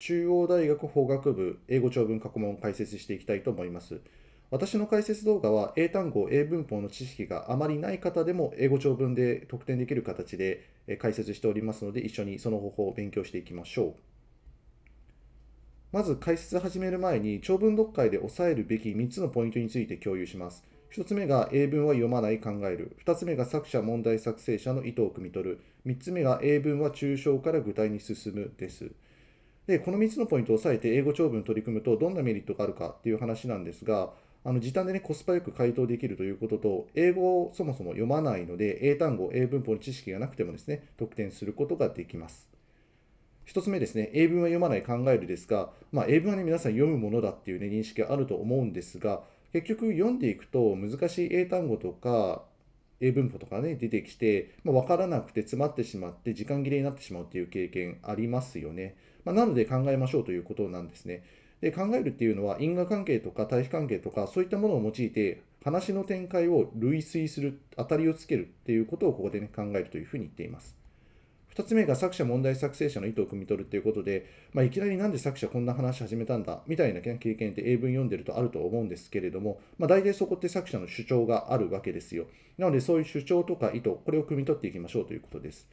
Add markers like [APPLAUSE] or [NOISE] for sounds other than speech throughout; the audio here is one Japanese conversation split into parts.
中央大学法学部英語長文過去問を解説していきたいと思います。私の解説動画は英単語、英文法の知識があまりない方でも英語長文で得点できる形で解説しておりますので一緒にその方法を勉強していきましょう。まず解説始める前に長文読解で押さえるべき3つのポイントについて共有します。1つ目が英文は読まない考える。2つ目が作者問題作成者の意図を汲み取る。3つ目が英文は抽象から具体に進むです。で、この3つのポイントを押さえて英語長文に取り組むとどんなメリットがあるかっていう話なんですが、あの時短で、ね、コスパよく回答できるということと、英語をそもそも読まないので、英単語、英文法の知識がなくてもですね、得点することができます。1つ目ですね、英文は読まない考えるですが、まあ、英文はね、皆さん読むものだっていう、ね、認識があると思うんですが、結局読んでいくと難しい英単語とか、英文法とかね、出てきて、まあ、分からなくて詰まってしまって、時間切れになってしまうっていう経験ありますよね。まあ、なので考えましょうということなんですね。で考えるっていうのは因果関係とか対比関係とかそういったものを用いて話の展開を類推する当たりをつけるっていうことをここで、ね、考えるというふうに言っています。2つ目が作者問題作成者の意図を汲み取るということで、まあ、いきなりなんで作者こんな話始めたんだみたいな経験って英文読んでるとあると思うんですけれども、まあ、大体そこって作者の主張があるわけですよなのでそういう主張とか意図これを汲み取っていきましょうということです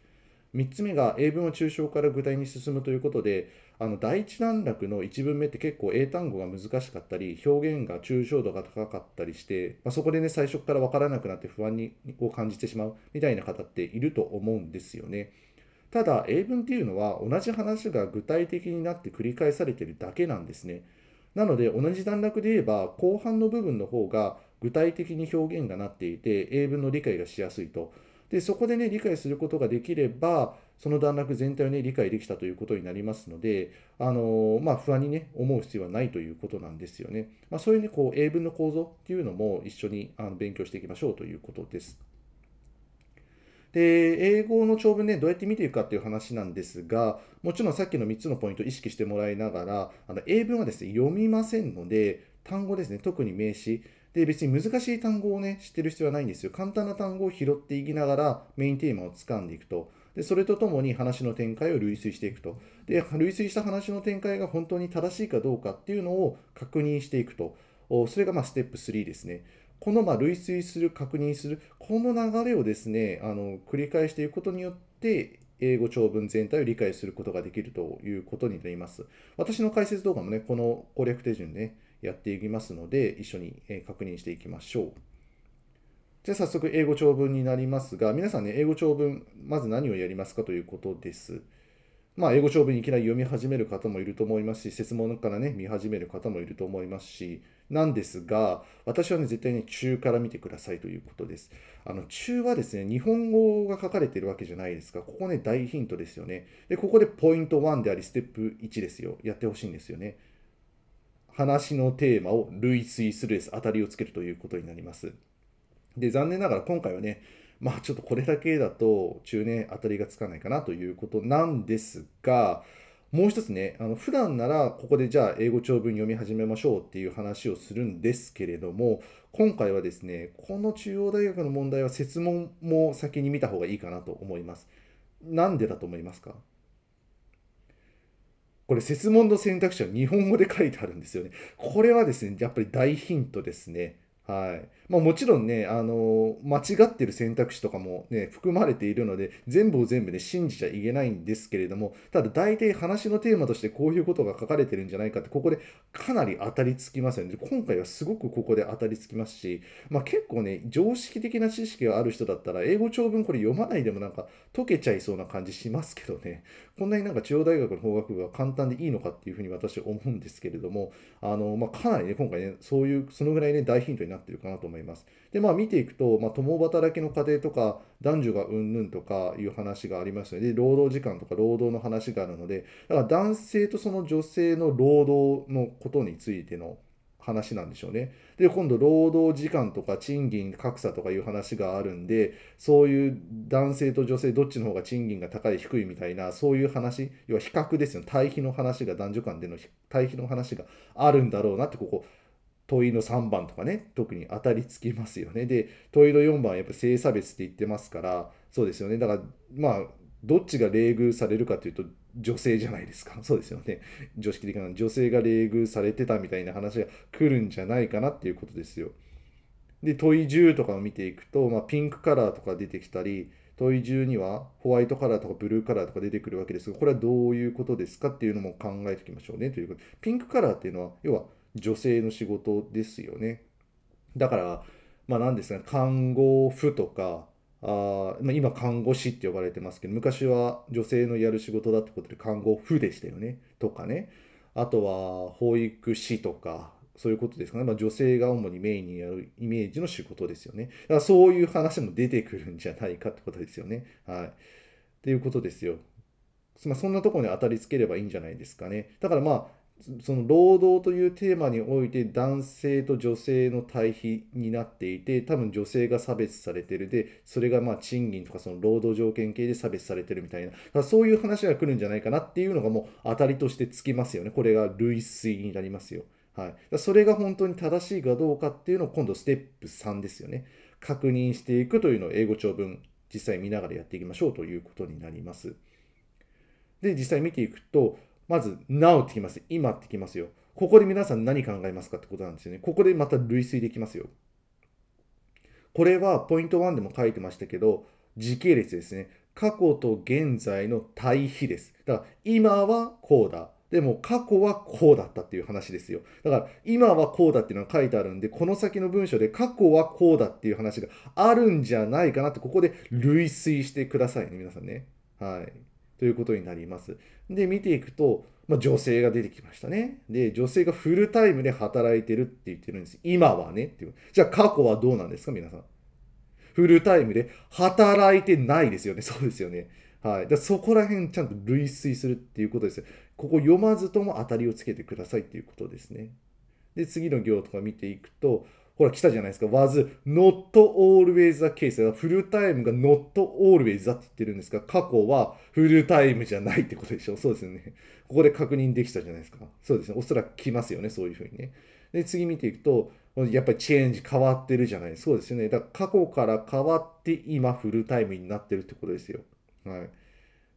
3つ目が英文を抽象から具体に進むということであの第一段落の1文目って結構英単語が難しかったり表現が抽象度が高かったりして、まあ、そこでね最初から分からなくなって不安にを感じてしまうみたいな方っていると思うんですよね。ただ英文っていうのは同じ話が具体的になって繰り返されてるだけなんですね。なので同じ段落で言えば後半の部分の方が具体的に表現がなっていて英文の理解がしやすいと。でそこでね理解することができればその段落全体をね理解できたということになりますのであの、まあ、不安にね思う必要はないということなんですよね。まあ、そういうねこう英文の構造っていうのも一緒にあの勉強していきましょうということです。で、英語の長文ね、どうやって見ていくかっていう話なんですが、もちろんさっきの3つのポイントを意識してもらいながら、あの英文はですね、読みませんので、単語ですね、特に名詞、で、別に難しい単語をね、知ってる必要はないんですよ。簡単な単語を拾っていきながらメインテーマを掴んでいくと。で、それとともに話の展開を類推していくと。で、類推した話の展開が本当に正しいかどうかっていうのを確認していくと。それがまステップ3ですね。このま類推する、確認する、この流れをですね、あの繰り返していくことによって、英語長文全体を理解することができるということになります。私の解説動画もね、この攻略手順ね、やっていきますので、一緒に確認していきましょう。じゃあ早速、英語長文になりますが、皆さんね、英語長文、まず何をやりますかということです。まあ、英語長文いきなり読み始める方もいると思いますし、説問からね、見始める方もいると思いますし、なんですが、私はね、絶対に中から見てくださいということです。あの、中はですね、日本語が書かれているわけじゃないですか。ここね、大ヒントですよね。で、ここでポイント1であり、ステップ1ですよ。やってほしいんですよね。話のテーマを類推するです。当たりをつけるということになります。で、残念ながら今回はね、まあちょっとこれだけだと中年当たりがつかないかなということなんですが、もう一つね、あの普段ならここでじゃあ英語長文読み始めましょうっていう話をするんですけれども、今回はですね、この中央大学の問題は設問も先に見た方がいいかなと思います。なんでだと思いますかこれ、設問の選択肢は日本語で書いてあるんですよね。これはですね、やっぱり大ヒントですね。はい。まあ、もちろんね、あの間違ってる選択肢とかも、ね、含まれているので、全部を全部ね、信じちゃいけないんですけれども、ただ大体話のテーマとしてこういうことが書かれてるんじゃないかって、ここでかなり当たりつきますよね。今回はすごくここで当たりつきますし、まあ、結構ね、常識的な知識がある人だったら、英語長文これ読まないでもなんか解けちゃいそうな感じしますけどね、こんなになんか中央大学の法学部は簡単でいいのかっていうふうに私は思うんですけれども、あのまあ、かなりね、今回ね、そういう、そのぐらいね、大ヒントになってるかなと思います。思います。で、まあ見ていくと、まあ、共働きの家庭とか、男女がうんぬんとかいう話がありますので、労働時間とか労働の話があるので、だから男性とその女性の労働のことについての話なんでしょうね。で、今度、労働時間とか賃金格差とかいう話があるんで、そういう男性と女性、どっちの方が賃金が高い、低いみたいな、そういう話、要は比較ですよ。対比の話が、男女間での対比の話があるんだろうなって、ここ、問いの3番とかね、特に当たりつきますよね。で、問いの4番はやっぱ性差別って言ってますから、そうですよね。だから、まあ、どっちが冷遇されるかというと、女性じゃないですか。[LAUGHS] そうですよね。常識的な女性が冷遇されてたみたいな話が来るんじゃないかなっていうことですよ。で、問い10とかを見ていくと、まあ、ピンクカラーとか出てきたり、問い10にはホワイトカラーとかブルーカラーとか出てくるわけですが、これはどういうことですかっていうのも考えておきましょうねということ。ピンクカラーっていうのは、要は女性の仕事ですよね。だから、まあ何ですか、ね、看護婦とか、あまあ、今看護師って呼ばれてますけど、昔は女性のやる仕事だってことで看護婦でしたよね、とかね。あとは保育士とか、そういうことですかね。まあ、女性が主にメインにやるイメージの仕事ですよね。だからそういう話も出てくるんじゃないかってことですよね。はい。っていうことですよ。まあ、そんなところに当たりつければいいんじゃないですかね。だからまあ、その労働というテーマにおいて男性と女性の対比になっていて多分女性が差別されてるでそれがまあ賃金とかその労働条件系で差別されてるみたいなそういう話が来るんじゃないかなっていうのがもう当たりとしてつきますよねこれが類推になりますよ、はい、それが本当に正しいかどうかっていうのを今度ステップ3ですよね確認していくというのを英語長文実際見ながらやっていきましょうということになりますで実際見ていくとまず、なおってきます。今ってきますよ。ここで皆さん何考えますかってことなんですよね。ここでまた類推できますよ。これはポイント1でも書いてましたけど、時系列ですね。過去と現在の対比です。だから今はこうだ。でも過去はこうだったっていう話ですよ。だから今はこうだっていうのが書いてあるんで、この先の文章で過去はこうだっていう話があるんじゃないかなって、ここで類推してくださいね、皆さんね。はい。ということになります。で、見ていくと、まあ、女性が出てきましたね。で、女性がフルタイムで働いてるって言ってるんです。今はねっていう。じゃあ過去はどうなんですか、皆さん。フルタイムで働いてないですよね。[LAUGHS] そうですよね。はい。だそこら辺ちゃんと類推するっていうことですここ読まずとも当たりをつけてくださいっていうことですね。で、次の行とか見ていくと、ほら来たじゃないですか。was not always a case. フルタイムが not always だって言ってるんですが、過去はフルタイムじゃないってことでしょ。そうですよね。ここで確認できたじゃないですか。そうですね。おそらく来ますよね。そういうふうにね。で、次見ていくと、やっぱりチェンジ変わってるじゃない。ですか。そうですよね。だから過去から変わって今フルタイムになってるってことですよ。はい。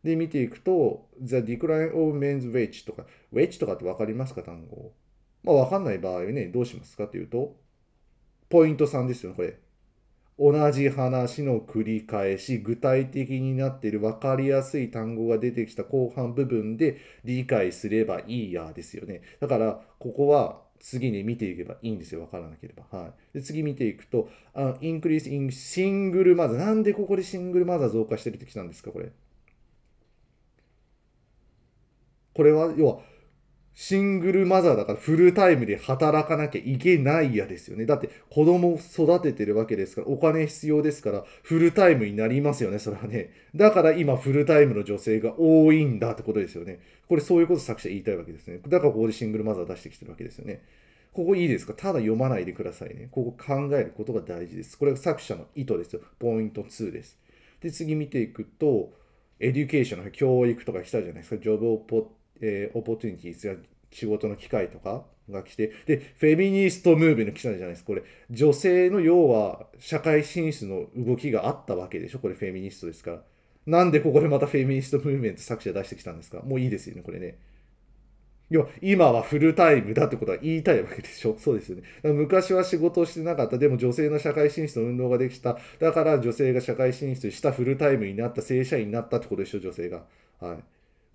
で、見ていくと、The Decline of Men's Wage とか、Wage とかって分かりますか単語。まあ、わかんない場合ね、どうしますかというと、ポイント3ですよね、これ。同じ話の繰り返し、具体的になっている分かりやすい単語が出てきた後半部分で理解すればいいやですよね。だから、ここは次に見ていけばいいんですよ。分からなければ。はい。で、次見ていくと、あインクリースインシングルマザー。なんでここでシングルマザー増加してるってきたんですか、これ。これは、要は、シングルマザーだからフルタイムで働かなきゃいけないやですよね。だって子供を育ててるわけですから、お金必要ですから、フルタイムになりますよね、それはね。だから今フルタイムの女性が多いんだってことですよね。これそういうこと作者言いたいわけですね。だからここでシングルマザー出してきてるわけですよね。ここいいですかただ読まないでくださいね。ここ考えることが大事です。これが作者の意図ですよ。ポイント2です。で、次見ていくと、エデュケーションの教育とかしたじゃないですか。ジョブオポッえー、オポチュニティや仕事の機会とかが来て、で、フェミニストムーブの来たじゃないですか、これ。女性の要は社会進出の動きがあったわけでしょ、これフェミニストですから。なんでここでまたフェミニストムーブメント作者出してきたんですかもういいですよね、これね。要は、今はフルタイムだってことは言いたいわけでしょ [LAUGHS] そうですよね。昔は仕事をしてなかった。でも女性の社会進出の運動ができた。だから女性が社会進出したフルタイムになった、正社員になったってことでしょ女性が。はい。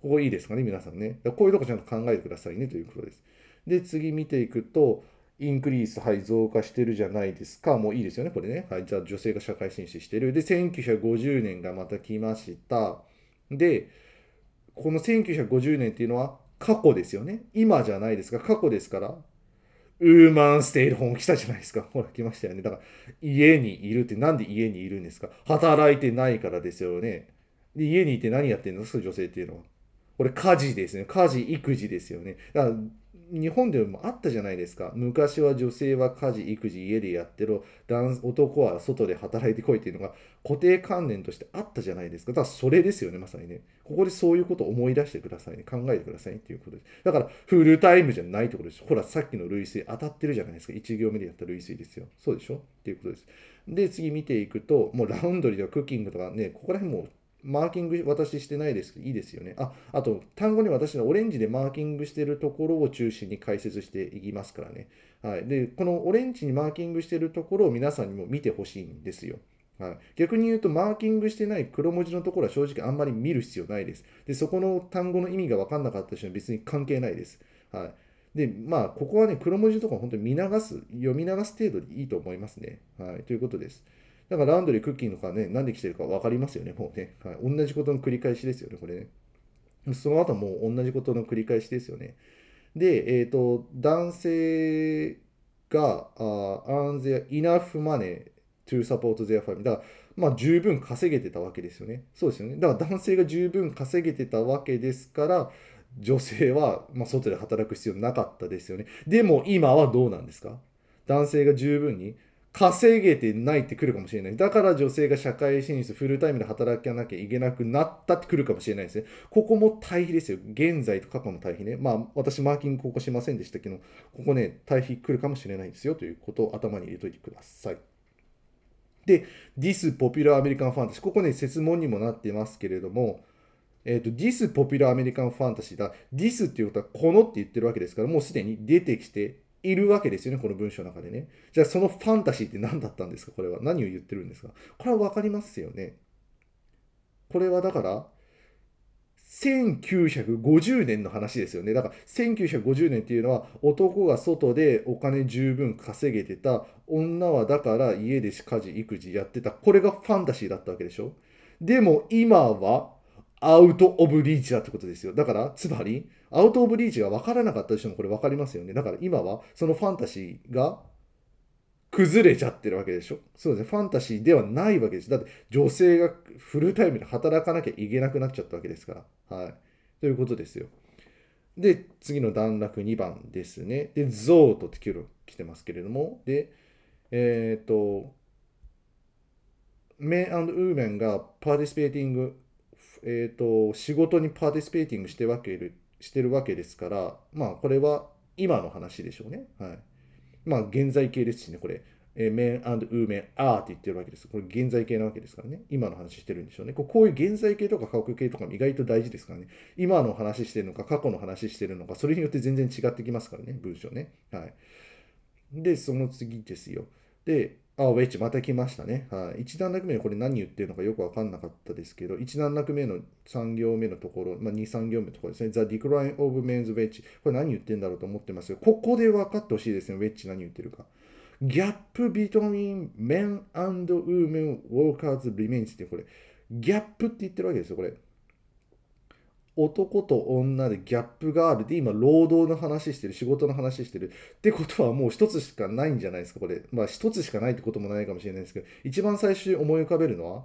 ここいいですかね、皆さんね。こういうとこちゃんと考えてくださいねということです。で、次見ていくと、インクリース、はい、増加してるじゃないですか。もういいですよね、これね。はい、じゃあ女性が社会進出してる。で、1950年がまた来ました。で、この1950年っていうのは過去ですよね。今じゃないですか、過去ですから。ウーマンステイルホーム来たじゃないですか。[LAUGHS] ほら、来ましたよね。だから、家にいるって、なんで家にいるんですか働いてないからですよね。で、家にいて何やってんの女性っていうのは。これ家事ですね。家事、育児ですよね。だから日本でもあったじゃないですか。昔は女性は家事、育児、家でやってろ、男は外で働いてこいっていうのが固定観念としてあったじゃないですか。だからそれですよね、まさにね。ここでそういうことを思い出してくださいね。考えてくださいっていうことです。だからフルタイムじゃないってことです。ほら、さっきの類推当たってるじゃないですか。1行目でやった類推ですよ。そうでしょっていうことです。で、次見ていくと、もうラウンドリーとかクッキングとかね、ここら辺もうマーキング私してないですけど、いいですよね。あ、あと、単語に私のオレンジでマーキングしてるところを中心に解説していきますからね。はい。で、このオレンジにマーキングしてるところを皆さんにも見てほしいんですよ。はい、逆に言うと、マーキングしてない黒文字のところは正直あんまり見る必要ないです。で、そこの単語の意味がわかんなかった人は別に関係ないです。はい。で、まあ、ここはね、黒文字とか本当に見流す、読み流す程度でいいと思いますね。はい。ということです。だからランドリー、クッキーのとかね、なんで来てるか分かりますよね、もうね。はい、同じことの繰り返しですよね、これね。その後も同じことの繰り返しですよね。で、えっ、ー、と、男性が、あンゼア、イナフマネートゥーサポートゼアファ o s だから、まあ、十分稼げてたわけですよね。そうですよね。だから男性が十分稼げてたわけですから、女性は、まあ、外で働く必要なかったですよね。でも今はどうなんですか男性が十分に稼げてないってくるかもしれない。だから女性が社会進出、フルタイムで働かなきゃいけなくなったって来るかもしれないですね。ここも対比ですよ。現在と過去の対比ね。まあ、私、マーキングここしませんでしたけど、ここね、対比来るかもしれないですよということを頭に入れといてください。で、This Popular American Fantasy。ここね、説問にもなってますけれども、えっ、ー、と、This Popular American Fantasy だ。This っていうことは、このって言ってるわけですから、もうすでに出てきているわけですよね、この文章の中でね。じゃあそのファンタシーって何だったんですかこれは。何を言ってるんですかこれは分かりますよね。これはだから、1950年の話ですよね。だから1950年っていうのは男が外でお金十分稼げてた、女はだから家で家事、育児やってた。これがファンタジーだったわけでしょ。でも今はアウト・オブ・リーチだってことですよ。だから、つまり、アウト・オブ・リーチが分からなかった人しもこれ分かりますよね。だから今は、そのファンタジーが崩れちゃってるわけでしょ。そうですね。ファンタジーではないわけです。だって、女性がフルタイムで働かなきゃいけなくなっちゃったわけですから。はい。ということですよ。で、次の段落2番ですね。で、ゾテキって来てますけれども、で、えっ、ー、と、メンウーメンがパーティスペーティングえー、と、仕事にパーティスペーティングしてわけしてるわけですから、まあ、これは今の話でしょうね。はい。まあ、現在形ですしね、これ。えメンウーメン、アーって言ってるわけです。これ現在形なわけですからね。今の話してるんでしょうね。こういう現在形とか過去形とかも意外と大事ですからね。今の話してるのか、過去の話してるのか、それによって全然違ってきますからね、文章ね。はい。で、その次ですよ。で、あ、ウェッジまた来ましたね。はい。1段落目これ何言ってるのかよくわかんなかったですけど、1段落目の3行目のところ、まあ、2、3行目のところですね。The decline of men's wedge。これ何言ってんだろうと思ってますよ。ここで分かってほしいですね。ウェッジ何言ってるか。ギャップ between men and women workers remains ってこれ、ギャップって言ってるわけですよ。これ、男と女でギャップがあるで今労働の話してる仕事の話してるってことはもう一つしかないんじゃないですかこれまあ一つしかないってこともないかもしれないですけど一番最初に思い浮かべるのは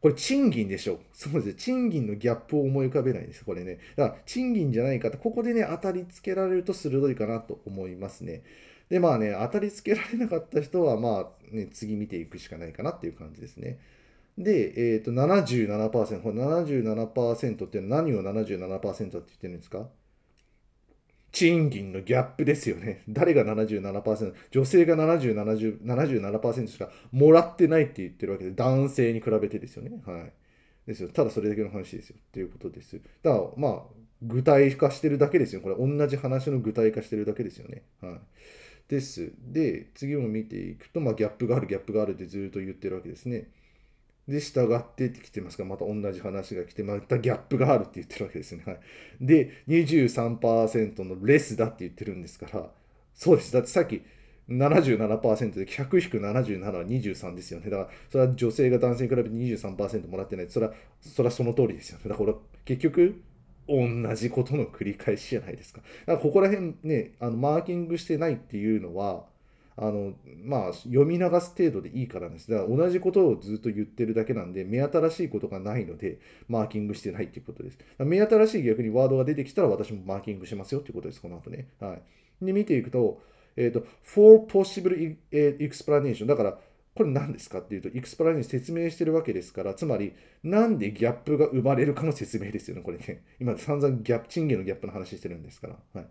これ賃金でしょそうです賃金のギャップを思い浮かべないんですこれねだから賃金じゃないかてここでね当たりつけられると鋭いかなと思いますねでまあね当たりつけられなかった人はまあね次見ていくしかないかなっていう感じですねで、えーと、77%、これ77%って何を77%って言ってるんですか賃金のギャップですよね。[LAUGHS] 誰が77%、女性が7 70 77%しかもらってないって言ってるわけで、男性に比べてですよね。はい。ですよ。ただそれだけの話ですよ。っていうことです。だから、まあ、具体化してるだけですよ。これ、同じ話の具体化してるだけですよね。はい。です。で、次も見ていくと、まあ、ギャップがある、ギャップがあるってずっと言ってるわけですね。で、従ってって来てますが、また同じ話が来て、またギャップがあるって言ってるわけですね。はい。で、23%のレスだって言ってるんですから、そうです。だってさっき77%で、100 77は23ですよね。だから、それは女性が男性に比べて23%もらってない。それは、それはその通りですよね。だから、結局、同じことの繰り返しじゃないですか。だからここら辺ね、あのマーキングしてないっていうのは、あのまあ、読み流す程度でいいからです。だから同じことをずっと言ってるだけなんで、目新しいことがないので、マーキングしてないということです。目新しい逆にワードが出てきたら、私もマーキングしますよということです、この後ね。はい。で、見ていくと、えっ、ー、と、for possible explanation。だから、これ何ですかっていうと、エクスプラネーション説明してるわけですから、つまり、なんでギャップが生まれるかの説明ですよね、これね。今、散々ギャップ、賃金のギャップの話してるんですから。はい。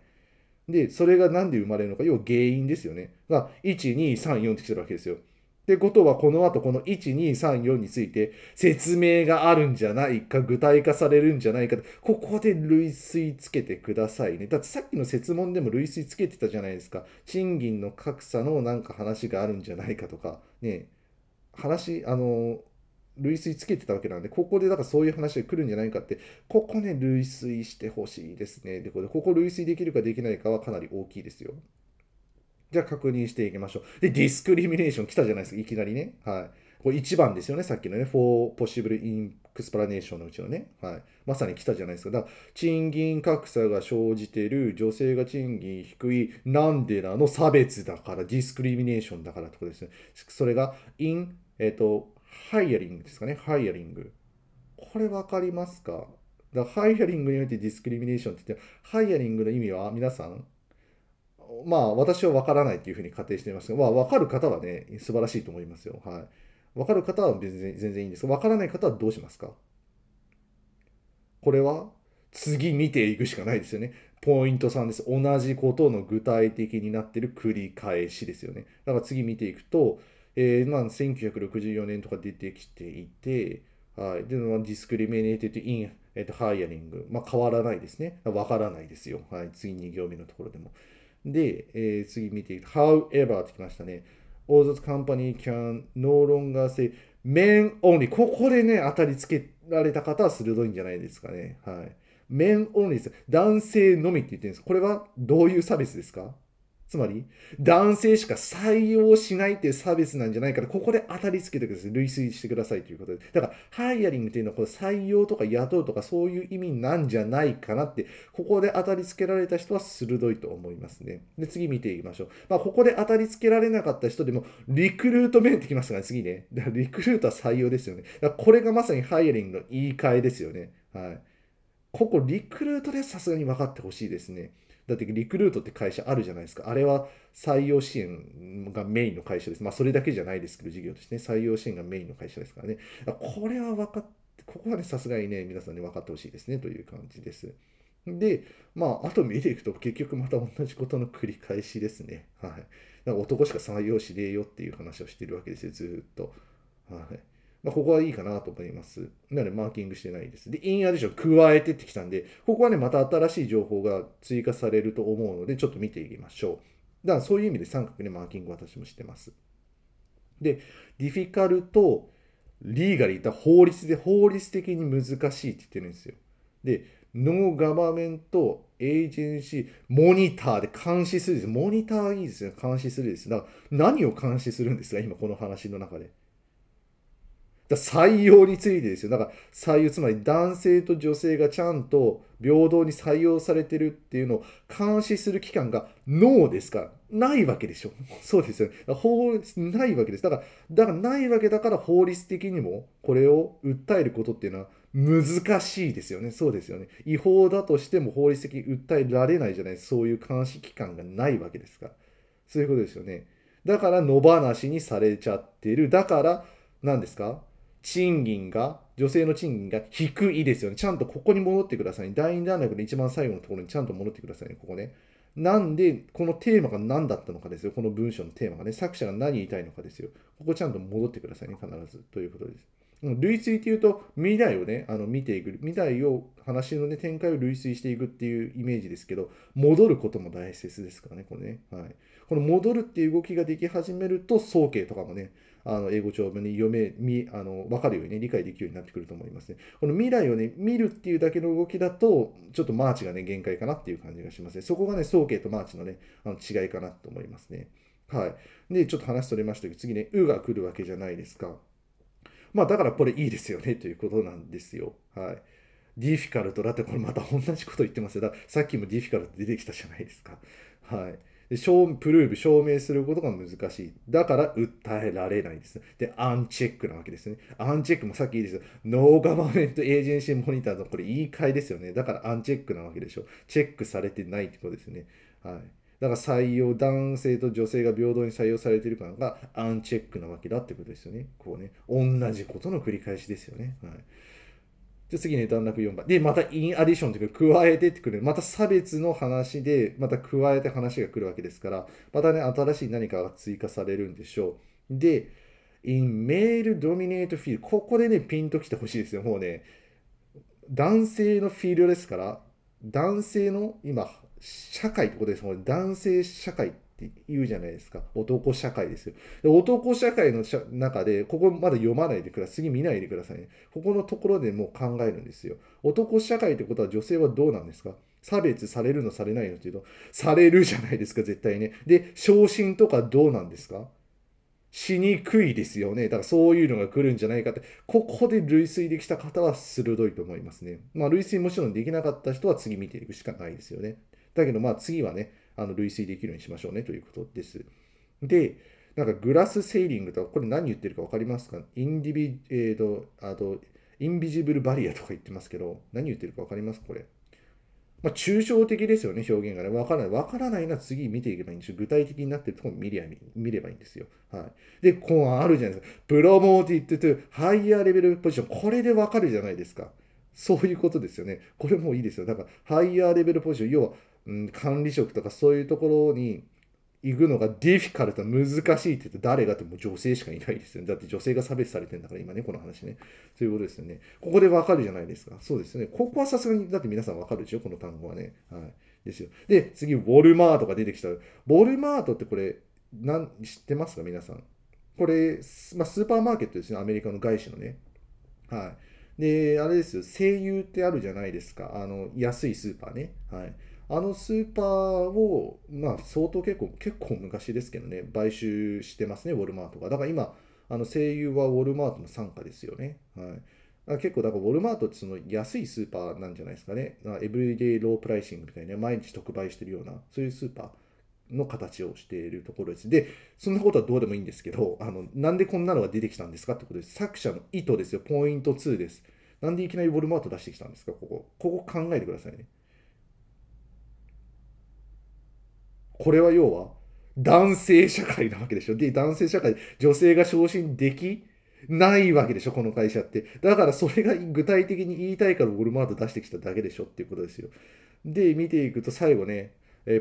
で、それが何で生まれるのか、要は原因ですよね。が、1、2、3、4ってきてるわけですよ。ってことは、この後、この1、2、3、4について、説明があるんじゃないか、具体化されるんじゃないか、ここで類推つけてくださいね。だってさっきの説問でも類推つけてたじゃないですか。賃金の格差のなんか話があるんじゃないかとか、ね、話、あの、類推つけてたわけなんで、ここでだからそういう話が来るんじゃないかって、ここね、類推してほしいですね。で、ここ類推できるかできないかはかなり大きいですよ。じゃあ確認していきましょう。で、ディスクリミネーション来たじゃないですか、いきなりね。はい。これ1番ですよね、さっきのね、for possible e x p l a n a のうちのね。はい。まさに来たじゃないですか。だから、賃金格差が生じてる、女性が賃金低い、なんでなの差別だから、ディスクリミネーションだからってことですね。それが、in、えっ、ー、と、ハイアリングですかね、ハイアリング。これ分かりますかだかハイアリングにおいてディスクリミネーションって言って、ハイアリングの意味は皆さん、まあ私は分からないというふうに仮定していますが、まあ、分かる方はね、素晴らしいと思いますよ。はい。分かる方は別に全然いいんですが、分からない方はどうしますかこれは次見ていくしかないですよね。ポイント3です。同じことの具体的になってる繰り返しですよね。だから次見ていくと、えー、まあ、1964年とか出てきていて、はい、で、まあ、ディスクリミネーティッド・イン、えーと、ハイアリング、まあ、変わらないですね。わからないですよ。はい、次2行目のところでも。で、えー、次見ていくと、however ってきましたね。All those company can no longer say men only。ここでね、当たりつけられた方は鋭いんじゃないですかね。はい。men only です。男性のみって言ってるんです。これはどういう差別ですかつまり、男性しか採用しないっていうサービスなんじゃないから、ここで当たりつけてください。類推してくださいということで。だから、ハイアリングっていうのは、これ採用とか雇うとかそういう意味なんじゃないかなって、ここで当たりつけられた人は鋭いと思いますね。で、次見ていきましょう。まあ、ここで当たりつけられなかった人でも、リクルート面ってきますからね、次ね。だからリクルートは採用ですよね。だからこれがまさにハイアリングの言い換えですよね。はい。ここ、リクルートでさすがに分かってほしいですね。だってリクルートって会社あるじゃないですか。あれは採用支援がメインの会社です。まあそれだけじゃないですけど、事業としてね、採用支援がメインの会社ですからね。これは分かって、ここはね、さすがにね、皆さんに、分かってほしいですねという感じです。で、まあ、あと見ていくと結局また同じことの繰り返しですね。はい。だから男しか採用しねえよっていう話をしてるわけですよ、ずっと。はい。まあ、ここはいいかなと思います。なので、マーキングしてないです。で、インアディション加えてってきたんで、ここはね、また新しい情報が追加されると思うので、ちょっと見ていきましょう。だから、そういう意味で三角ね、マーキング私もしてます。で、ディフィカルと、リーガリーと法律で、法律的に難しいって言ってるんですよ。で、ノーガバメント、エージェンシー、モニターで監視するです。モニターいいですよ。監視するです。だから何を監視するんですか今この話の中で。だ採用についてですよ。だから採用、つまり男性と女性がちゃんと平等に採用されてるっていうのを監視する機関が脳ですから、ないわけでしょ。そうですよね。法律、ないわけです。だから、だからないわけだから法律的にもこれを訴えることっていうのは難しいですよね。そうですよね。違法だとしても法律的に訴えられないじゃない。そういう監視機関がないわけですから。そういうことですよね。だから野放しにされちゃってる。だから、何ですか賃金が、女性の賃金が低いですよね。ちゃんとここに戻ってください。第2段落の一番最後のところにちゃんと戻ってくださいね、ここね。なんで、このテーマが何だったのかですよ。この文章のテーマがね。作者が何言いたいのかですよ。ここちゃんと戻ってくださいね、必ず。ということです。類推っていうと、未来をね、あの見ていく、未来を、話のね、展開を類推していくっていうイメージですけど、戻ることも大切ですからね、これね。はい。この戻るっていう動きができ始めると、早慶とかもね、あの英語帳文に読めみあの分かるように、ね、理解できるようになってくると思いますね。この未来を、ね、見るっていうだけの動きだと、ちょっとマーチが、ね、限界かなっていう感じがしますね。そこがね、早慶とマーチの,、ね、あの違いかなと思いますね。はい。で、ちょっと話それましたけど、次ね、うが来るわけじゃないですか。まあ、だからこれいいですよねということなんですよ。はい。ディフィカルトだってこれまた同じこと言ってますよ。ださっきもディフィカルト出てきたじゃないですか。はい。プルーブ、証明することが難しい。だから訴えられないんです。で、アンチェックなわけですね。アンチェックもさっきいいですよ。ノーガバメントエージェンシーモニターのこれ言い換えですよね。だからアンチェックなわけでしょ。チェックされてないってことですね。はい。だから採用、男性と女性が平等に採用されているからがアンチェックなわけだってことですよね。こうね、同じことの繰り返しですよね。はい。で、次に段落4番。で、またインアディションというか、加えてってくる。また差別の話で、また加えて話が来るわけですから、またね、新しい何かが追加されるんでしょう。で、in male dominate field。ここでね、ピンときてほしいですよ。もうね、男性のフィールドですから、男性の今、社会ってことですもね。男性社会って言うじゃないですか。男社会ですよ。で男社会の中で、ここまだ読まないでください。次見ないでくださいね。ここのところでもう考えるんですよ。男社会ってことは女性はどうなんですか差別されるのされないのっていうと、されるじゃないですか、絶対ね。で、昇進とかどうなんですかしにくいですよね。だからそういうのが来るんじゃないかって、ここで類推できた方は鋭いと思いますね。まあ類推もちろんできなかった人は次見ていくしかないですよね。だけどまあ次はね、あの類推できるようにしましょうねということです。で、なんかグラスセーリングとか、これ何言ってるか分かりますかインディビ、えーと、あと、インビジブルバリアとか言ってますけど、何言ってるか分かりますこれ。まあ、抽象的ですよね、表現がね。わからない。わからないな、次見ていけばいいんですよ。具体的になってるところ見り見ればいいんですよ。はい。で、こうあるじゃないですか。プロモーティッドとハイヤーレベルポジション。これでわかるじゃないですか。そういうことですよね。これもいいですよ。だから、ハイヤーレベルポジション、要は、うん、管理職とかそういうところに行くのがディフィカルと難しいって言って誰がっても女性しかいないですよね。だって女性が差別されてんだから、今ね、この話ね。そういうことですよね。ここでわかるじゃないですか。そうですよね。ここはさすがに、だって皆さんわかるでしょ、この単語はね。はい。ですよ。で、次、ウォルマートが出てきた。ウォルマートってこれ、何、知ってますか、皆さん。これ、まあ、スーパーマーケットですね。アメリカの外資のね。はい。で、あれですよ、声優ってあるじゃないですか。あの、安いスーパーね。はい。あのスーパーを、まあ、相当結構、結構昔ですけどね、買収してますね、ウォルマートが。だから今、あの声優はウォルマートの傘下ですよね。はい、結構、だからウォルマートってその安いスーパーなんじゃないですかね。エブリデイロープライシングみたいな、毎日特売してるような、そういうスーパー。の形をしているところです。で、そんなことはどうでもいいんですけど、あの、なんでこんなのが出てきたんですかってことです。作者の意図ですよ。ポイント2です。なんでいきなりボルマート出してきたんですかここ。ここ考えてくださいね。これは要は、男性社会なわけでしょ。で、男性社会、女性が昇進できないわけでしょ、この会社って。だからそれが具体的に言いたいからウォルマート出してきただけでしょっていうことですよ。で、見ていくと最後ね、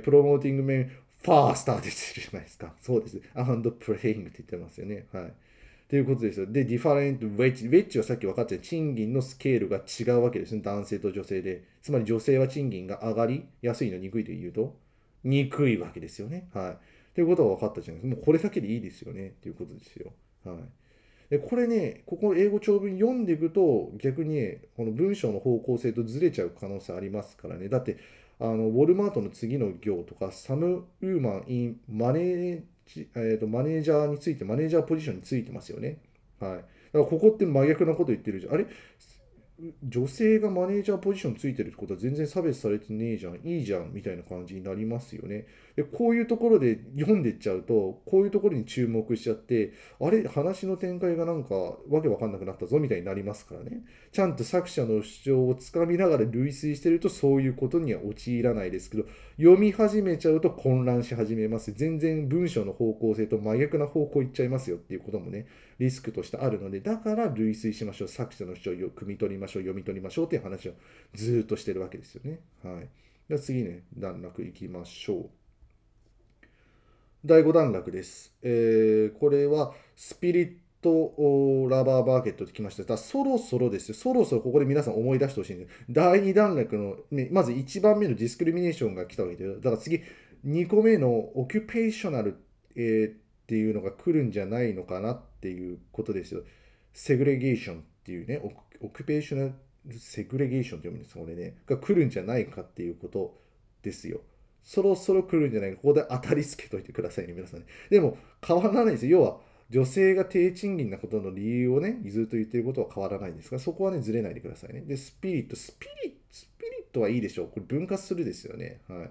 プロモーティング面、パースター出てるじゃないですか。そうです。アンドプレイングって言ってますよね。はい。ということですよ。で、ディファレント・ウェッジ。ウェッジはさっき分かったゃう。賃金のスケールが違うわけですね。男性と女性で。つまり女性は賃金が上がりやすいの、にくいと言うと、憎いわけですよね。はい。ということは分かったじゃないですか。もうこれだけでいいですよね。ということですよ。はい。で、これね、ここ英語長文読んでいくと、逆に、ね、この文章の方向性とずれちゃう可能性ありますからね。だって、あのウォルマートの次の行とか、サム・ウーマン・インマネージ、えーと、マネージャーについて、マネージャーポジションについてますよね。はい、だからここって真逆なこと言ってるじゃん。あれ女性がマネージャーポジションついてるってことは全然差別されてねえじゃん、いいじゃんみたいな感じになりますよね。で、こういうところで読んでっちゃうと、こういうところに注目しちゃって、あれ、話の展開がなんかわけわかんなくなったぞみたいになりますからね。ちゃんと作者の主張をつかみながら類推してるとそういうことには陥らないですけど、読み始めちゃうと混乱し始めます全然文章の方向性と真逆な方向いっちゃいますよっていうこともねリスクとしてあるのでだから類推しましょう作者の主張を汲み取りましょう読み取りましょうっていう話をずっとしてるわけですよねはいでは次ね段落いきましょう第5段落です、えー、これはスピリットラバーバーケットってきました。だそろそろですよ。そろそろここで皆さん思い出してほしいんです。第2段落の、ね、まず1番目のディスクリミネーションが来たわけで、だから次、2個目のオキュペーショナル、えー、っていうのが来るんじゃないのかなっていうことですよ。セグレゲーションっていうね、オキュペーショナルセグレゲーションって読むんですこれね、が来るんじゃないかっていうことですよ。そろそろ来るんじゃないか。ここで当たりつけといてくださいね、皆さんね。でも、変わらないですよ。要は、女性が低賃金なことの理由をね、ずっと言ってることは変わらないんですが、そこはね、ずれないでくださいね。で、スピリット、スピリット、スピリットはいいでしょう。これ分割するですよね。は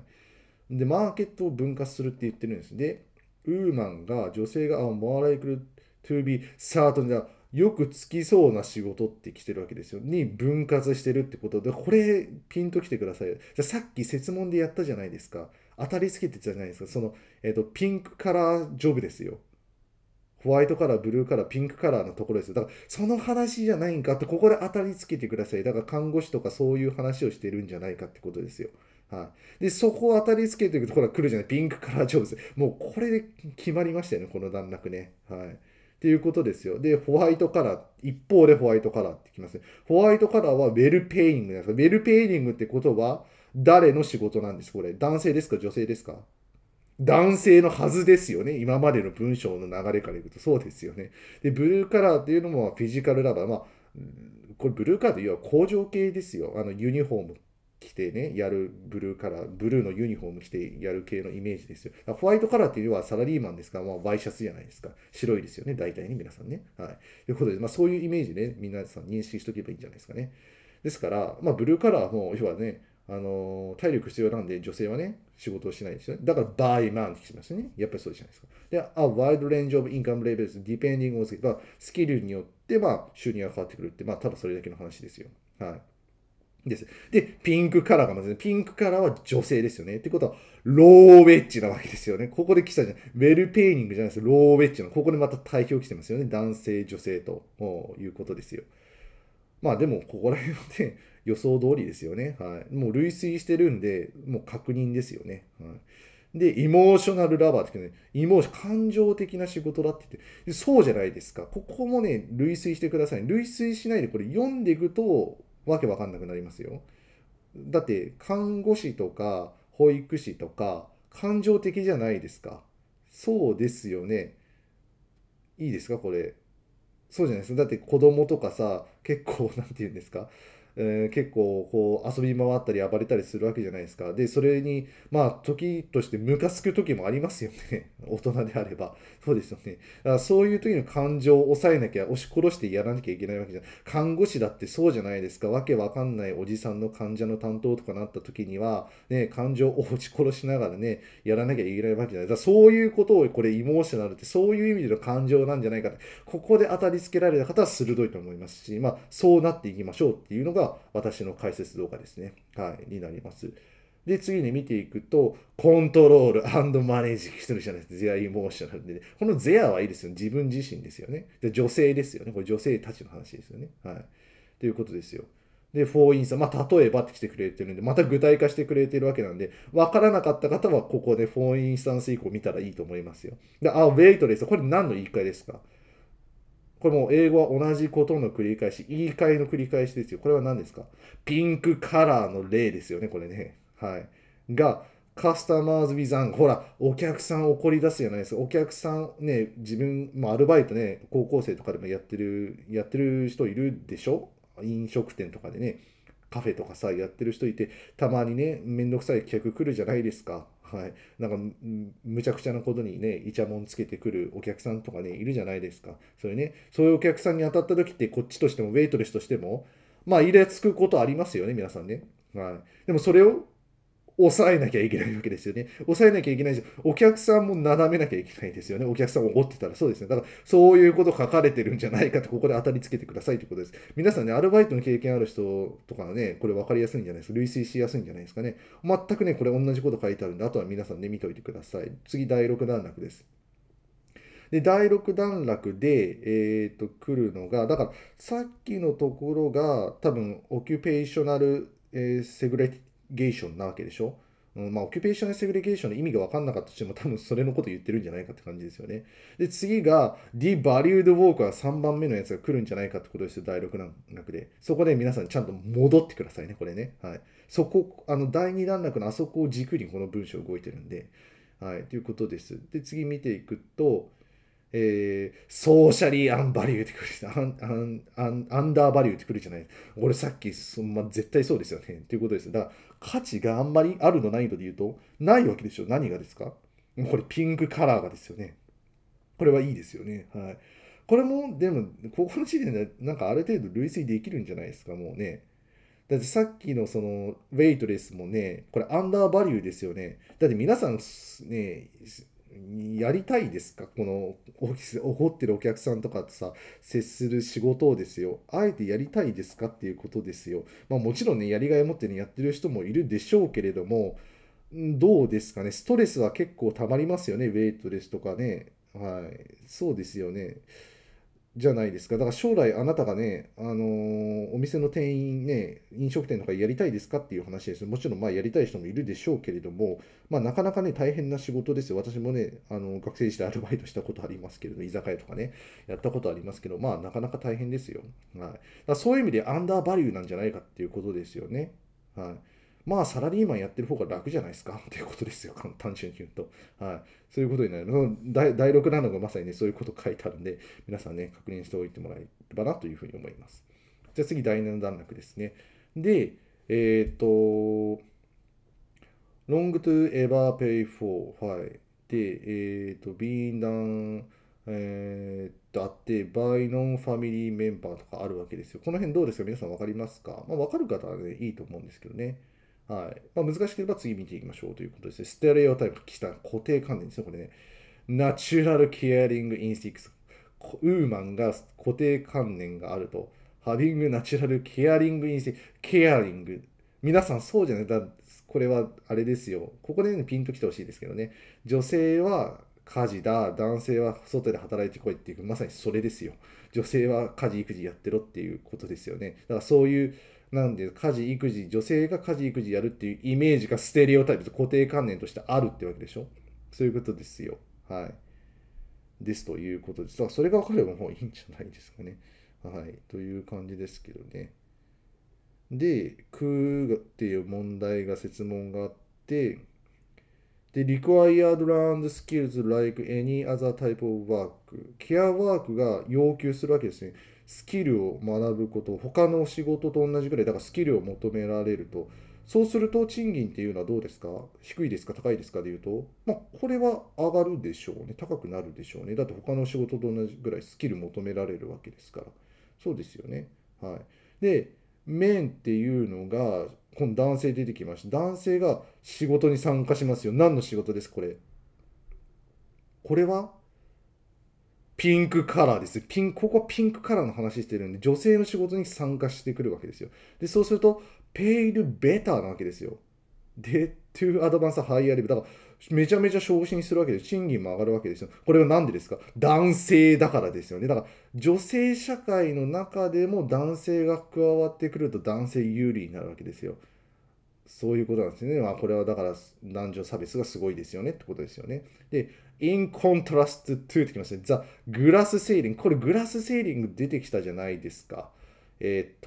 い。で、マーケットを分割するって言ってるんです。で、ウーマンが女性が、あ、m o ライクルトゥービーサー e c e よくつきそうな仕事って来てるわけですよ。に分割してるってことで、これピンときてください。じゃあさっき説問でやったじゃないですか。当たりつけてたじゃないですか。その、えっ、ー、と、ピンクカラージョブですよ。ホワイトカラー、ブルーカラー、ピンクカラーのところですよ。だから、その話じゃないんかって、ここで当たりつけてください。だから、看護師とかそういう話をしてるんじゃないかってことですよ。はい。で、そこを当たりつけていくと、ほら、来るじゃない。ピンクカラージョブズ。もう、これで決まりましたよね、この段落ね。はい。っていうことですよ。で、ホワイトカラー、一方でホワイトカラーってきますね。ホワイトカラーはウェルペイングなんですか。ウェルペイングってことは、誰の仕事なんですこれ。男性ですか女性ですか男性のはずですよね。今までの文章の流れからいくとそうですよね。で、ブルーカラーっていうのもフィジカルラバー。まあ、これブルーカラーというのは工場系ですよ。あのユニフォーム着てね、やるブルーカラー、ブルーのユニフォーム着てやる系のイメージですよ。ホワイトカラーっていうのはサラリーマンですから、まあ、ワイシャツじゃないですか。白いですよね、大体に皆さんね。はい。ということで、まあ、そういうイメージね、皆さん認識しておけばいいんじゃないですかね。ですから、まあ、ブルーカラーも、要はね、あの、体力必要なんで、女性はね、仕事をしないですよね。だから、バイマンってしますよね。やっぱりそうじゃないですか。で、a wide range of income levels depending on skill. スキルによって、まあ、収入が変わってくるって、まあ、ただそれだけの話ですよ。はい。です。で、ピンクカラーがまずね、ピンクカラーは女性ですよね。ってことは、ローウェッジなわけですよね。ここで来たじゃん。ウェルペイニングじゃないです。ローウェッジの。ここでまた対表来てますよね。男性、女性ということですよ。まあ、でも、ここら辺はね、予想通りですよね。はい。もう類推してるんで、もう確認ですよね。はい。で、エモーショナルラバーって言うね、エモーショ感情的な仕事だって言って、そうじゃないですか。ここもね、類推してください。類推しないでこれ読んでいくと、わけわかんなくなりますよ。だって、看護師とか、保育士とか、感情的じゃないですか。そうですよね。いいですかこれ。そうじゃないですか。だって子供とかさ、結構、何て言うんですか。えー、結構こう遊び回ったり暴れたりするわけじゃないですか。で、それに、まあ、時としてムカつく時もありますよね。[LAUGHS] 大人であれば。そうですよね。だからそういう時の感情を抑えなきゃ、押し殺してやらなきゃいけないわけじゃない。看護師だってそうじゃないですか。わけわかんないおじさんの患者の担当とかなった時には、ね、感情を押し殺しながらね、やらなきゃいけないわけじゃない。だそういうことを、これ、イモーショナルって、そういう意味での感情なんじゃないかって、ここで当たりつけられた方は鋭いと思いますし、まあ、そうなっていきましょうっていうのが、が私の解説動画ですね。はい、になります。で、次に見ていくと、コントロールマネージするじゃないですか。ゼアイモーショナルで、ね、このゼアはいいですよね。自分自身ですよね。で女性ですよね。これ女性たちの話ですよね。はい。ということですよ。で、フォーインさん、まあ、例えばって来てくれてるんで、また具体化してくれてるわけなんで、わからなかった方は、ここでフォーインスタンス以降見たらいいと思いますよ。で、あ、ウェイトレス、これ何の言い換えですかこれも英語は同じことの繰り返し、言い換えの繰り返しですよ。これは何ですかピンクカラーの例ですよね、これね。はい。が、カスタマーズ・ウィザン、ほら、お客さん怒り出すじゃないですか。お客さんね、自分、まあ、アルバイトね、高校生とかでもやってる、やってる人いるでしょ飲食店とかでね、カフェとかさ、やってる人いて、たまにね、めんどくさい客来るじゃないですか。はい、なんかむちゃくちゃなことにねいちゃもんつけてくるお客さんとかねいるじゃないですかそうねそういうお客さんに当たった時ってこっちとしてもウェイトレスとしてもまあ入れつくことありますよね皆さんね、はい、でもそれを抑えなきゃいけないわけですよね。抑えなきゃいけないし、お客さんも斜めなきゃいけないですよね。お客さんを怒ってたらそうですね。だから、そういうこと書かれてるんじゃないかと、ここで当たりつけてくださいということです。皆さんね、アルバイトの経験ある人とかね、これ分かりやすいんじゃないですか。類推しやすいんじゃないですかね。全くね、これ同じこと書いてあるんで、あとは皆さんね、見ておいてください。次、第6段落です。で、第6段落で、えっ、ー、と、来るのが、だから、さっきのところが、多分、オキュペーショナル、えー、セグレゲーションなわけでしょ。うん、まあ、オキュペーションやセグレゲーションの意味が分かんなかったとしても、多分それのこと言ってるんじゃないかって感じですよね。で、次が、ディバリュードウォーカは3番目のやつが来るんじゃないかってことですよ、第6段落で。そこで皆さんちゃんと戻ってくださいね、これね。はい。そこ、あの、第2段落のあそこを軸にこの文章動いてるんで。はい、ということです。で、次見ていくと、えー、ソーシャリーアンバリューってくるアンアンアンダーバリューってくるじゃない。俺さっきそ、ま、絶対そうですよね。っていうことです。だから価値があんまりあるのないので言うと、ないわけでしょ。何がですかこれピンクカラーがですよね。これはいいですよね。はい。これも、でも、ここの時点でなんかある程度類推できるんじゃないですか、もうね。だってさっきのそのウェイトレスもね、これアンダーバリューですよね。だって皆さんね、やりたいですかこのオフィス怒ってるお客さんとかとさ接する仕事をですよあえてやりたいですかっていうことですよ、まあ、もちろんねやりがいを持ってねやってる人もいるでしょうけれどもどうですかねストレスは結構たまりますよねウェイトレスとかねはいそうですよね。じゃないですか。だから将来あなたがね、あのー、お店の店員ね、飲食店とかやりたいですかっていう話です。もちろんまあやりたい人もいるでしょうけれども、まあ、なかなかね、大変な仕事ですよ。私もね、あの学生時代アルバイトしたことありますけれど、居酒屋とかね、やったことありますけど、まあなかなか大変ですよ。はい、だそういう意味でアンダーバリューなんじゃないかっていうことですよね。はいまあサラリーマンやってる方が楽じゃないですか [LAUGHS] っていうことですよ、[LAUGHS] 単純に言うと。はい。そういうことになる。第第6ラウンドがまさにね、そういうこと書いてあるんで、皆さんね、確認しておいてもらえればなというふうに思います。じゃあ次、第7段落ですね。で、えっ、ー、と、long to ever pay for, はい。で、えっ、ー、と、being done, えー、っと、あって、by non-family member とかあるわけですよ。この辺どうですか皆さん分かりますかまあ、分かる方はね、いいと思うんですけどね。はいまあ、難しければ次見ていきましょうということですね。ステレオタイプ、きた固定観念ですね、これね。ナチュラルケアリングインスティクス。ウーマンが固定観念があると。ハビングナチュラルケアリングインスティクス。ケアリング。皆さんそうじゃないだこれはあれですよ。ここで、ね、ピンときてほしいですけどね。女性は家事だ、男性は外で働いてこいっていう、まさにそれですよ。女性は家事、育児やってろっていうことですよね。だからそういうなんで家事育児女性が家事育児やるっていうイメージがステレオタイプと固定観念としてあるってわけでしょそういうことですよはいですということですそれが分かればもういいんじゃないですかねはいという感じですけどねで空っていう問題が設問があってで、required learned skills like any other type of work。ケアワークが要求するわけですね。スキルを学ぶこと他の仕事と同じぐらいだからスキルを求められるとそうすると賃金っていうのはどうですか低いですか高いですかでいうと、まあ、これは上がるでしょうね高くなるでしょうねだって他の仕事と同じぐらいスキル求められるわけですからそうですよねはいで面っていうのがこの男性出てきました男性が仕事に参加しますよ何の仕事ですこれこれはピンクカラーです。ピン、ここピンクカラーの話してるんで、女性の仕事に参加してくるわけですよ。で、そうすると、ペイルベターなわけですよ。で、トゥーアドバンスハイアリブ。だから、めちゃめちゃ昇進するわけで、賃金も上がるわけですよ。これは何でですか男性だからですよね。だから、女性社会の中でも男性が加わってくると男性有利になるわけですよ。そういうことなんですね。まあ、これはだから男女差別がすごいですよねってことですよね。で、in contrast to ってきますね。ザ・グラスセーリング。これグラスセーリング出てきたじゃないですか。えっ、ー、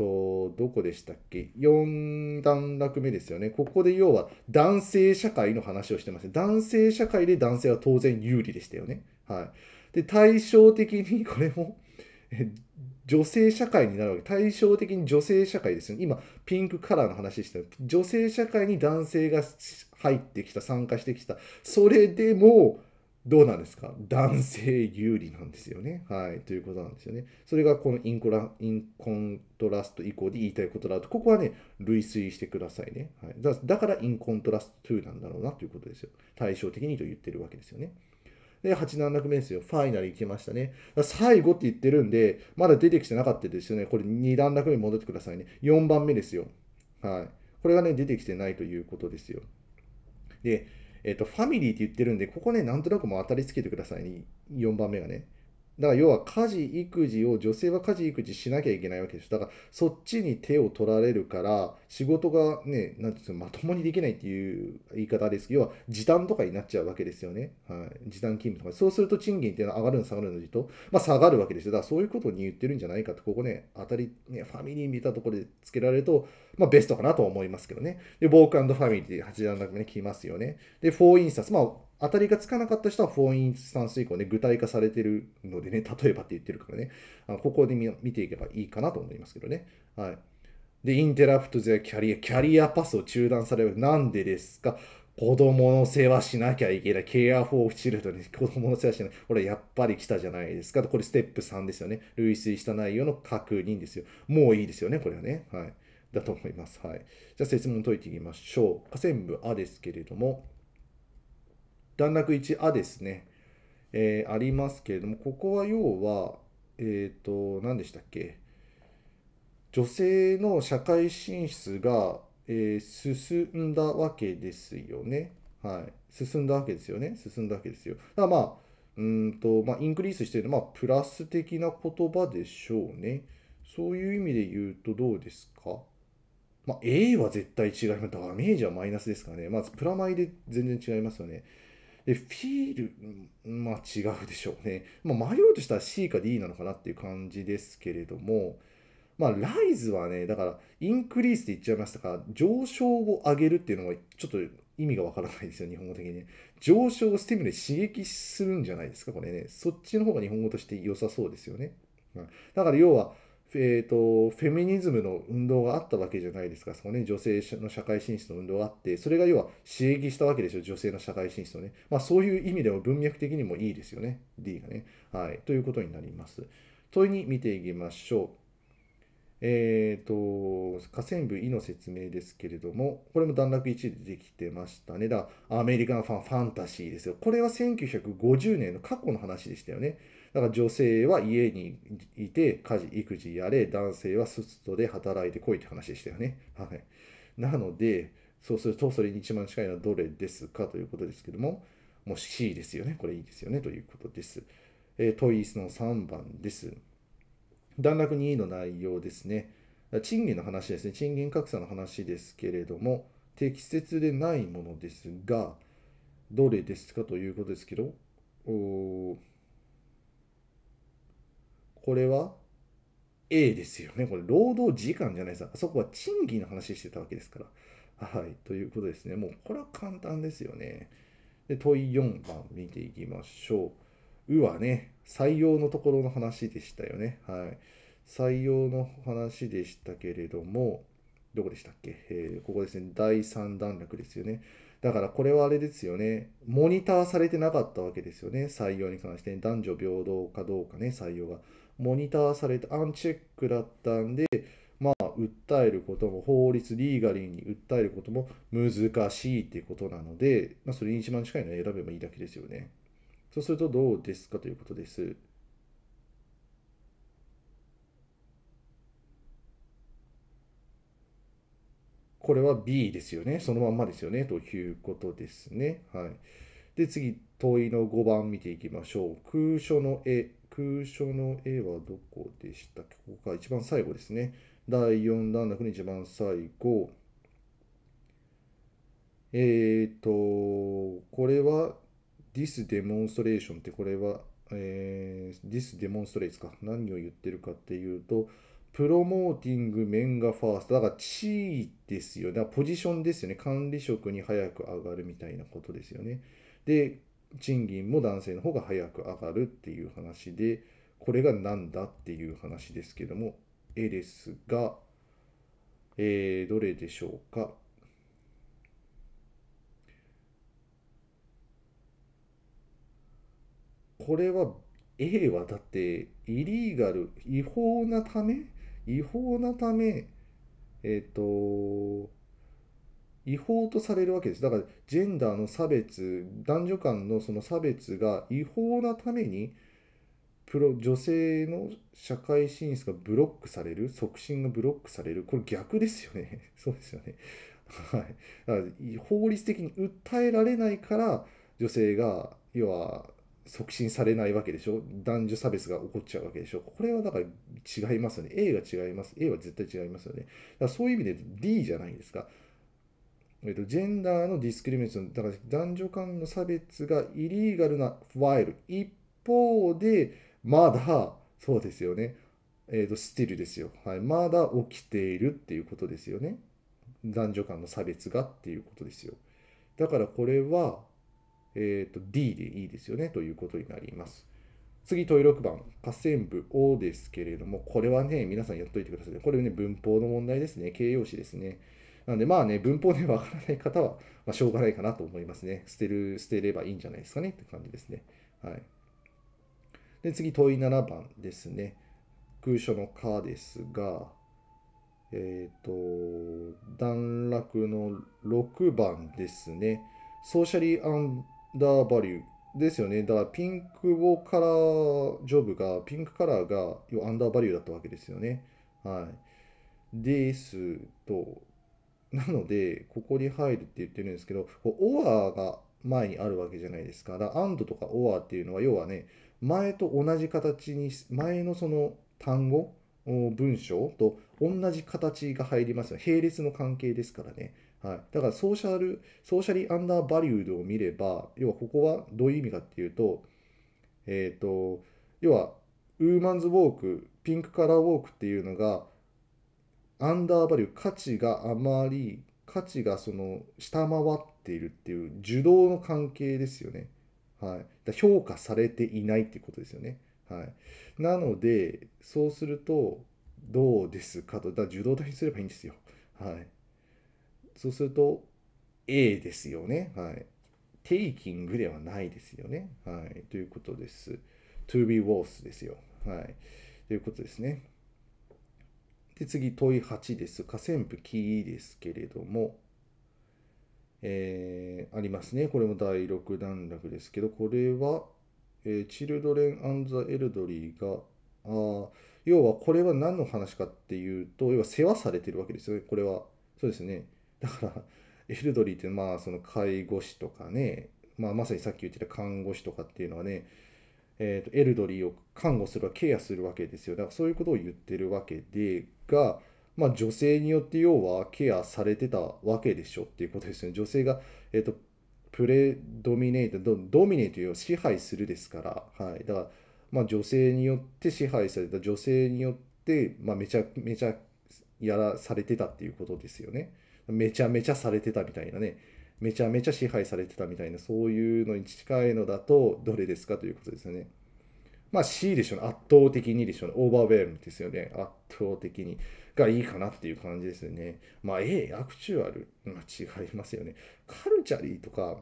と、どこでしたっけ ?4 段落目ですよね。ここで要は男性社会の話をしてます、男性社会で男性は当然有利でしたよね。はい。で、対照的にこれも女性社会になるわけ。対照的に女性社会ですよね。今、ピンクカラーの話してる。女性社会に男性が入ってきた、参加してきた。それでも、どうなんですか男性有利なんですよね。はい。ということなんですよね。それがこのインコラインコントラスト以降で言いたいことだと、ここはね、類推してくださいね。はい、だだからインコントラスト2なんだろうなということですよ。対照的にと言ってるわけですよね。で、8、段落目ですよ。ファイナル行きましたね。最後って言ってるんで、まだ出てきてなかったですよね。これ2段落目に戻ってくださいね。4番目ですよ。はい。これがね、出てきてないということですよ。で、えっ、ー、と、ファミリーって言ってるんで、ここね、なんとなくも当たりつけてくださいね。4番目がね。だから要は家事、育児を女性は家事、育児しなきゃいけないわけですだからそっちに手を取られるから仕事がね、なんていまともにできないっていう言い方ですけど、要は時短とかになっちゃうわけですよね。はい、時短勤務とか。そうすると賃金っていうのは上がるの下がるのと、まあ、下がるわけですよ。だからそういうことに言ってるんじゃないかと、ここね、当たり、ね、ファミリー見たところでつけられると、まあ、ベストかなと思いますけどね。で、ボークファミリーで8段落目に来ますよね。で、4インスタンス。まあ、当たりがつかなかった人は4インスタンス以降ね、具体化されてるのでね、[LAUGHS] 例えばって言ってるからね、あのここで見ていけばいいかなと思いますけどね。はい。で、インテラプトゼキャリア、キャリアパスを中断される。なんでですか子供の世話しなきゃいけない。ケアフォーチルドに子供の世話しない。これやっぱり来たじゃないですか。これステップ3ですよね。類推した内容の確認ですよ。もういいですよね、これはね。はい。だと思います。はい。じゃあ、説問解いていきましょう。下線部、あですけれども、段落1、あですね。えー、ありますけれども、ここは要は、えっ、ー、と、何でしたっけ。女性の社会進出が、えー、進んだわけですよね。はい。進んだわけですよね。進んだわけですよ。だからまあ、うんと、まあ、インクリースしてるのは、まあ、プラス的な言葉でしょうね。そういう意味で言うとどうですかまあ、A は絶対違います。ダメージはマイナスですからね。まず、プラマイで全然違いますよね。で、フィール、まあ違うでしょうね。まあ、迷うとしたら C か D なのかなっていう感じですけれども、まあ、ライズはね、だから、インクリースって言っちゃいましたら、上昇を上げるっていうのは、ちょっと意味がわからないですよ、日本語的に上昇をステムで刺激するんじゃないですか、これね。そっちの方が日本語として良さそうですよね。うん、だから、要は、えーと、フェミニズムの運動があったわけじゃないですか、そね、女性の社会進出の運動があって、それが要は刺激したわけでしょ、女性の社会進出をね。まあ、そういう意味でも文脈的にもいいですよね、D がね。はい、ということになります。問いに見ていきましょう。えーと、河川部 E の説明ですけれども、これも段落1でできてましたね。だアメリカンファンファンタシーですよ。これは1950年の過去の話でしたよね。だから女性は家にいて家事、育児やれ、男性は外で働いてこいって話でしたよね。はい。なので、そうするとそれに一番近いのはどれですかということですけども、もう C ですよね。これいいですよね。ということです。えー、問いの3番です。段落2の内容ですね。賃金の話ですね。賃金格差の話ですけれども、適切でないものですが、どれですかということですけど、おこれは A ですよね。これ、労働時間じゃないですか。あそこは賃金の話してたわけですから。はい。ということですね。もう、これは簡単ですよね。で、問い4番見ていきましょう。うはね、採用のところの話でしたよね。はい。採用の話でしたけれども、どこでしたっけ、えー、ここですね。第3段落ですよね。だからこれはあれですよね。モニターされてなかったわけですよね。採用に関して、男女平等かどうかね、採用が。モニターされてアンチェックだったんで、まあ、訴えることも法律リーガリーに訴えることも難しいっていうことなので、まあ、それに一番近いのを選べばいいだけですよね。そうするとどうですかということです。これは B ですよね。そのまんまですよね。ということですね。はい。で、次、問いの5番見ていきましょう。空所の絵。空所の絵はどこでしたここか、一番最後ですね。第4段落の一番最後。えっ、ー、と、これは This Demonstration ってこれは、えー、This Demonstrates か。何を言ってるかっていうと、プロモーティングメンガファースト。だから地位ですよね。ポジションですよね。管理職に早く上がるみたいなことですよね。で、賃金も男性の方が早く上がるっていう話でこれが何だっていう話ですけども A ですが、えー、どれでしょうかこれは A はだってイリーガル違法なため違法なためえっ、ー、と違法とされるわけです。だからジェンダーの差別、男女間のその差別が違法なために、プロ女性の社会進出がブロックされる、促進がブロックされる、これ逆ですよね。[LAUGHS] そうですよね。はい、だから法律的に訴えられないから女性が要は促進されないわけでしょ男女差別が起こっちゃうわけでしょこれはだから違いますよね A が違います A は絶対違いますよねだからそういう意味で D じゃないですかえっと、ジェンダーのディスクリミネーション、だから男女間の差別がイリーガルなファイル。一方で、まだ、そうですよね。えっと、スティルですよ。はい。まだ起きているっていうことですよね。男女間の差別がっていうことですよ。だからこれは、えっ、ー、と、D でいいですよね、ということになります。次、問い6番、河川部 O ですけれども、これはね、皆さんやっといてください。これね、文法の問題ですね、形容詞ですね。なんでまあね、文法でわからない方は、ましょうがないかなと思いますね。捨てる、捨てればいいんじゃないですかねって感じですね。はい。で、次、問い7番ですね。空所のかですが、えっ、ー、と、段落の6番ですね。ソーシャリーアンダーバリューですよね。だからピンクをカラージョブが、ピンクカラーがアンダーバリューだったわけですよね。はい。ですと、なので、ここに入るって言ってるんですけど、オアが前にあるわけじゃないですか。だから、アンドとかオアっていうのは、要はね、前と同じ形に、前のその単語、文章と同じ形が入ります並列の関係ですからね。はい、だからソーシャル、ソーシャリーアンダーバリュードを見れば、要はここはどういう意味かっていうと、えっ、ー、と、要は、ウーマンズウォーク、ピンクカラーウォークっていうのが、アンダーバリュー価値があまり価値がその下回っているっていう受動の関係ですよね。はい、だ評価されていないっていうことですよね。はい、なのでそうするとどうですかとだ受動体にすればいいんですよ。はい、そうすると A ですよね。はい、テイキングではないですよね。はい、ということです。to be worth ですよ。はい、ということですね。で、次、問い8です。下線部キーですけれども、えー、ありますね。これも第6段落ですけど、これは、えー、チルドレン・アン・ザ・エルドリーが、あ要はこれは何の話かっていうと、要は世話されてるわけですよね。これは。そうですね。だから、エルドリーってまあその介護士とかね、まあ、まさにさっき言ってた看護師とかっていうのはね、えー、とエルドリーを看護するわケアするわけですよだからそういうことを言ってるわけでが、まあ、女性によって要はケアされてたわけでしょっていうことですよね。女性が、えーと、プレドミネートド、ミネートを支配するですから、はい、だから、まあ、女性によって支配された女性によって、まあ、めちゃめちゃやらされてたっていうことですよね。めちゃめちゃされてたみたいなね。めちゃめちゃ支配されてたみたいな、そういうのに近いのだと、どれですかということですよね。まあ C でしょうね。圧倒的にでしょうね。オーバーウェルですよね。圧倒的に。がいいかなっていう感じですよね。まあ A、アクチュアル。まあ違いますよね。カルチャリーとか、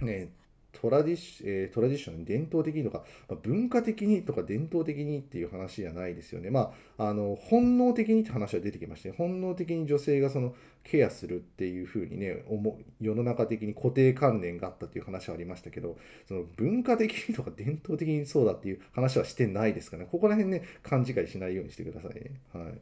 ね、トラディシ,、えー、トラディション、伝統的にとか、まあ、文化的にとか伝統的にっていう話じゃないですよね。まあ、あの、本能的にって話は出てきまして、本能的に女性がそのケアするっていうふうにね、世の中的に固定観念があったという話はありましたけど、その文化的にとか [LAUGHS] 伝統的にそうだっていう話はしてないですからね、ここら辺ね、勘違いしないようにしてくださいね。はい。